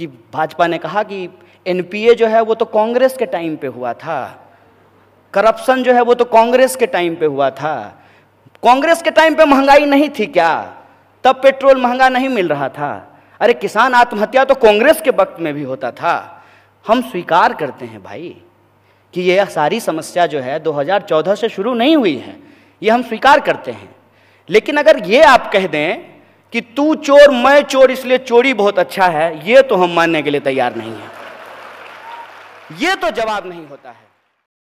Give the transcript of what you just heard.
कि भाजपा ने कहा कि एनपीए जो है वो तो कांग्रेस के टाइम पे हुआ था करप्शन जो है वो तो कांग्रेस के टाइम पे हुआ था कांग्रेस के टाइम पे महंगाई नहीं थी क्या तब पेट्रोल महंगा नहीं मिल रहा था अरे किसान आत्महत्या तो कांग्रेस के वक्त में भी होता था हम स्वीकार करते हैं भाई कि यह सारी समस्या जो है 2014 से शुरू नहीं हुई है ये हम स्वीकार करते हैं लेकिन अगर ये आप कह दें कि तू चोर मैं चोर इसलिए चोरी बहुत अच्छा है ये तो हम मानने के लिए तैयार नहीं है ये तो जवाब नहीं होता है